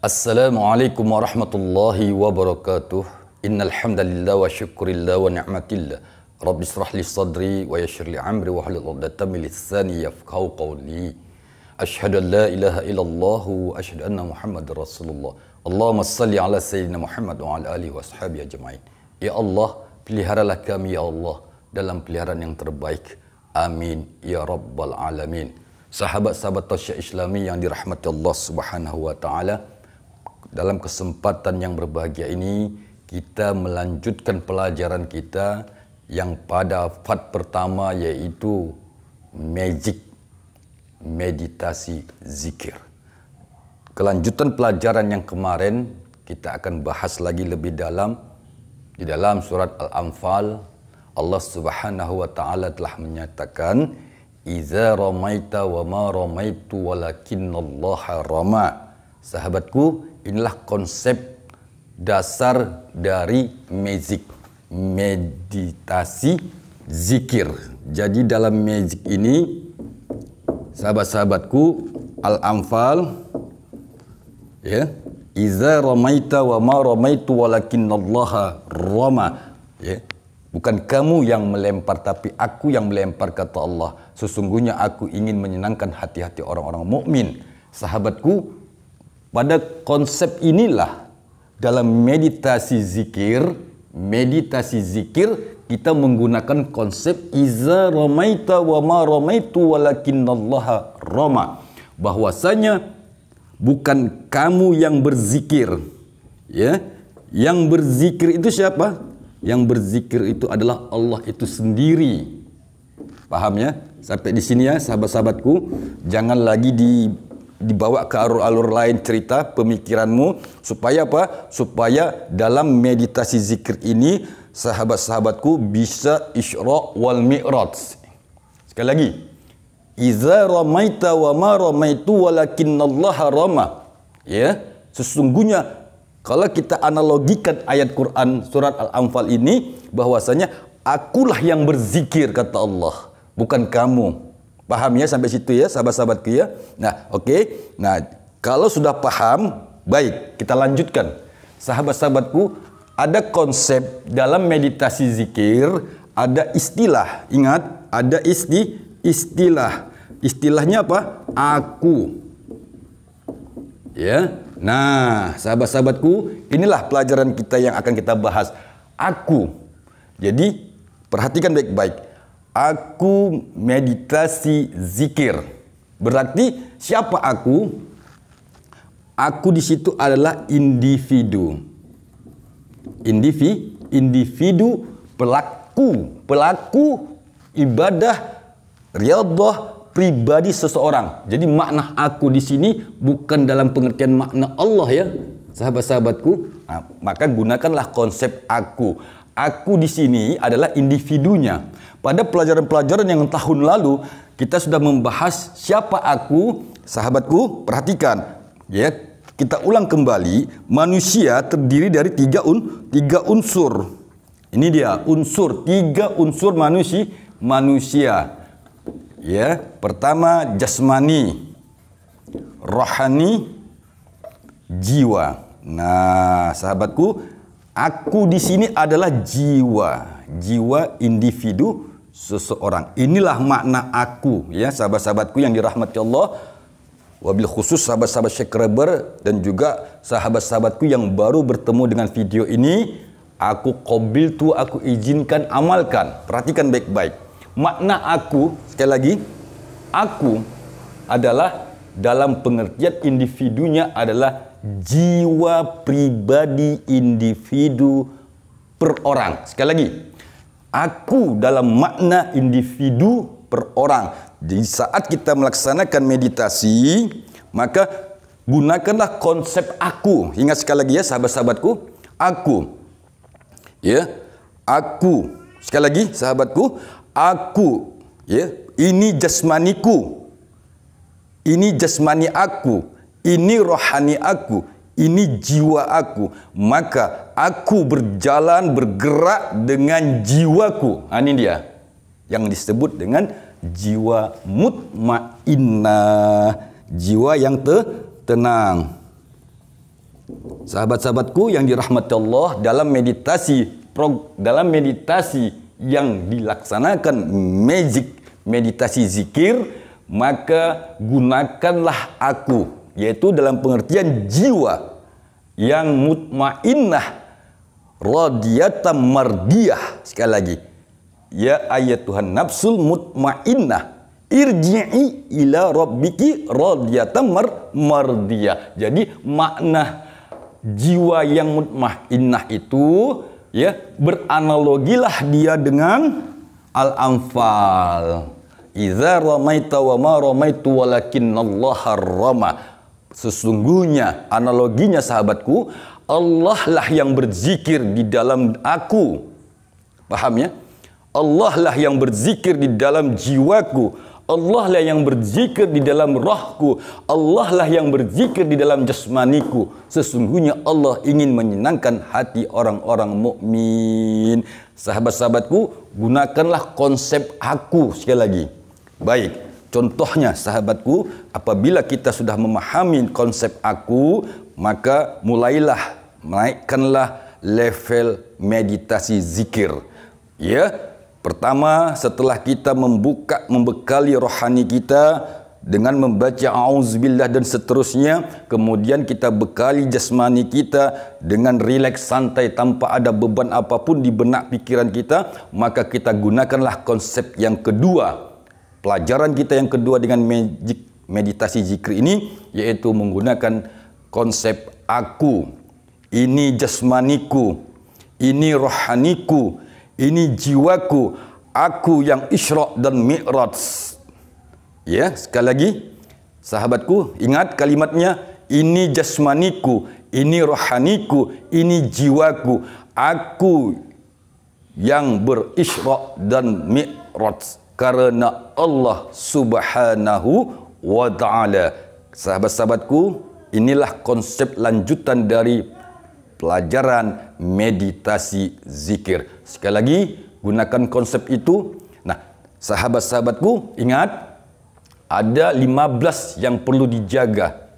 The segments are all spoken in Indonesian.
Assalamualaikum warahmatullahi wabarakatuh. Innal hamdalillah wa syukurillah wa ni'matillah. Rabbi israh li sadri wa yashr li amri wa hlul 'uqdatam min lisani yafqahu qawli. Ashhadu an la ilaha illallah wa ashhadu anna Muhammadar Rasulullah. Allahumma salli ala sayyidina Muhammad wa ala alihi wa sahbihi ajma'in. Ya Allah, peliharalah kami ya Allah dalam peliharaan yang terbaik. Amin ya rabbal alamin. Sahabat-sahabat tasya Islami yang dirahmati Allah Subhanahu wa taala, Dalam kesempatan yang berbahagia ini, kita melanjutkan pelajaran kita yang pada fat pertama yaitu magic meditasi zikir. Kelanjutan pelajaran yang kemarin kita akan bahas lagi lebih dalam di dalam surat Al-Anfal Allah Subhanahu wa taala telah menyatakan Iza ramaita wa ma ramaitu walakinnallaha rama' Sahabatku, inilah konsep dasar dari magic meditasi zikir. Jadi dalam magic ini sahabat-sahabatku Al-Anfal ya Iza ramaita wa ma ramaitu walakinallaha rama ya Bukan kamu yang melempar, tapi aku yang melempar, kata Allah. Sesungguhnya aku ingin menyenangkan hati-hati orang-orang mukmin. Sahabatku, pada konsep inilah dalam meditasi zikir, meditasi zikir kita menggunakan konsep iza ramaita wa ma ramaitu walakinallaha rama. Bahwasanya bukan kamu yang berzikir. Ya. Yang berzikir itu siapa? Yang berzikir itu adalah Allah itu sendiri. Paham ya? Sampai di sini ya sahabat-sahabatku, jangan lagi di dibawa ke alur-alur lain cerita pemikiranmu supaya apa? Supaya dalam meditasi zikir ini sahabat-sahabatku bisa isyraq wal mi'raj. Sekali lagi. Iza ramaita wa ma ramaitu walakinallaha rama. Ya, sesungguhnya kalau kita analogikan ayat Quran surat Al-Anfal ini bahwasanya akulah yang berzikir kata Allah, bukan kamu. Pahamnya sampai situ ya, sahabat-sahabatku ya. Nah, oke. Okay. Nah, kalau sudah paham, baik, kita lanjutkan. Sahabat-sahabatku, ada konsep dalam meditasi zikir, ada istilah. Ingat, ada isti istilah. Istilahnya apa? Aku. Ya. Nah, sahabat-sahabatku, inilah pelajaran kita yang akan kita bahas. Aku. Jadi, perhatikan baik-baik Aku meditasi zikir. Berarti siapa aku? Aku di situ adalah individu. Indivi, individu pelaku, pelaku ibadah riyadhah pribadi seseorang. Jadi makna aku di sini bukan dalam pengertian makna Allah ya, sahabat-sahabatku. Nah, maka gunakanlah konsep aku. Aku di sini adalah individunya. Pada pelajaran-pelajaran yang tahun lalu kita sudah membahas siapa aku, sahabatku, perhatikan. Ya, kita ulang kembali, manusia terdiri dari tiga un, tiga unsur. Ini dia unsur, tiga unsur manusia, manusia. Ya, pertama jasmani, rohani, jiwa. Nah, sahabatku, Aku di sini adalah jiwa, jiwa individu seseorang. Inilah makna aku ya sahabat-sahabatku yang dirahmati Allah. Wabil khusus sahabat-sahabat subscriber dan juga sahabat-sahabatku yang baru bertemu dengan video ini. Aku kobil tu aku izinkan amalkan. Perhatikan baik-baik. Makna aku, sekali lagi, aku adalah dalam pengertian individunya adalah jiwa pribadi individu per orang. Sekali lagi, aku dalam makna individu per orang. di saat kita melaksanakan meditasi, maka gunakanlah konsep aku. Ingat sekali lagi ya sahabat-sahabatku, aku. Ya, aku. Sekali lagi sahabatku, aku. Ya, ini jasmaniku. Ini jasmani aku ini rohani aku, ini jiwa aku, maka aku berjalan bergerak dengan jiwaku. Nah, ini dia yang disebut dengan jiwa mutmainnah, jiwa yang te tenang. Sahabat-sahabatku yang dirahmati Allah dalam meditasi dalam meditasi yang dilaksanakan magic meditasi zikir maka gunakanlah aku yaitu dalam pengertian jiwa yang mutmainnah radiyatan mardiyah sekali lagi ya ayat Tuhan nafsul mutmainnah irji'i ila rabbiki radiyatan mar mardiyah jadi makna jiwa yang mutmainnah itu ya beranalogilah dia dengan al-anfal Iza ramaita wa ma ramaitu walakinnallaha rama Sesungguhnya analoginya sahabatku, Allah lah yang berzikir di dalam aku. Paham ya? Allah lah yang berzikir di dalam jiwaku. Allah lah yang berzikir di dalam rohku. Allah lah yang berzikir di dalam jasmaniku. Sesungguhnya Allah ingin menyenangkan hati orang-orang mukmin. Sahabat-sahabatku, gunakanlah konsep aku sekali lagi. Baik. Contohnya sahabatku, apabila kita sudah memahami konsep aku, maka mulailah naikkanlah level meditasi zikir. Ya, pertama setelah kita membuka membekali rohani kita dengan membaca auzubillah dan seterusnya, kemudian kita bekali jasmani kita dengan rileks santai tanpa ada beban apapun di benak pikiran kita, maka kita gunakanlah konsep yang kedua Pelajaran kita yang kedua dengan meditasi zikir ini yaitu menggunakan konsep aku, ini jasmaniku, ini rohaniku, ini jiwaku, aku yang Isra dan Mi'raj. Ya, sekali lagi sahabatku, ingat kalimatnya ini jasmaniku, ini rohaniku, ini jiwaku, aku yang berisra dan mi'raj karena Allah Subhanahu wa taala. Sahabat-sahabatku, inilah konsep lanjutan dari pelajaran meditasi zikir. Sekali lagi, gunakan konsep itu. Nah, sahabat-sahabatku, ingat ada 15 yang perlu dijaga.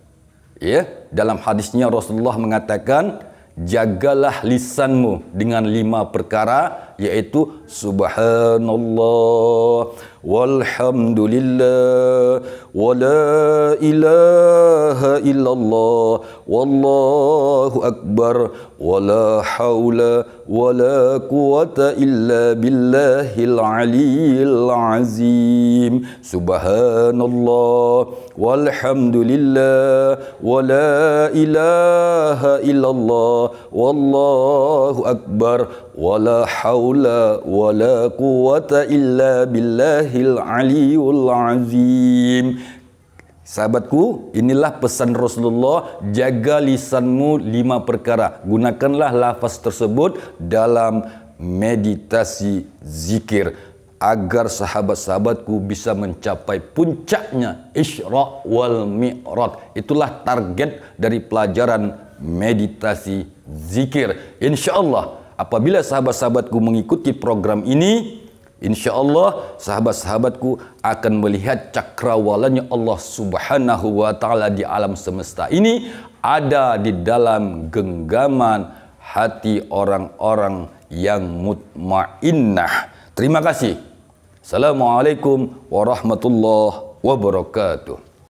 Ya, dalam hadisnya Rasulullah mengatakan, "Jagalah lisanmu dengan lima perkara yaitu subhanallah walhamdulillah wala ilaha illallah wallahu akbar wala haula wala quwata illa billahil aliyil azim subhanallah walhamdulillah wala ilaha illallah wallahu akbar ولا حول ولا قوة إلا بالله العلي العظيم Sahabatku, inilah pesan Rasulullah, jaga lisanmu lima perkara. Gunakanlah lafaz tersebut dalam meditasi zikir agar sahabat-sahabatku bisa mencapai puncaknya Isra wal Mi'raj. Itulah target dari pelajaran meditasi zikir. Insya Allah apabila sahabat-sahabatku mengikuti program ini, insya Allah sahabat-sahabatku akan melihat cakrawalanya Allah Subhanahu wa Ta'ala di alam semesta ini ada di dalam genggaman hati orang-orang yang mutmainnah. Terima kasih. Assalamualaikum warahmatullahi wabarakatuh.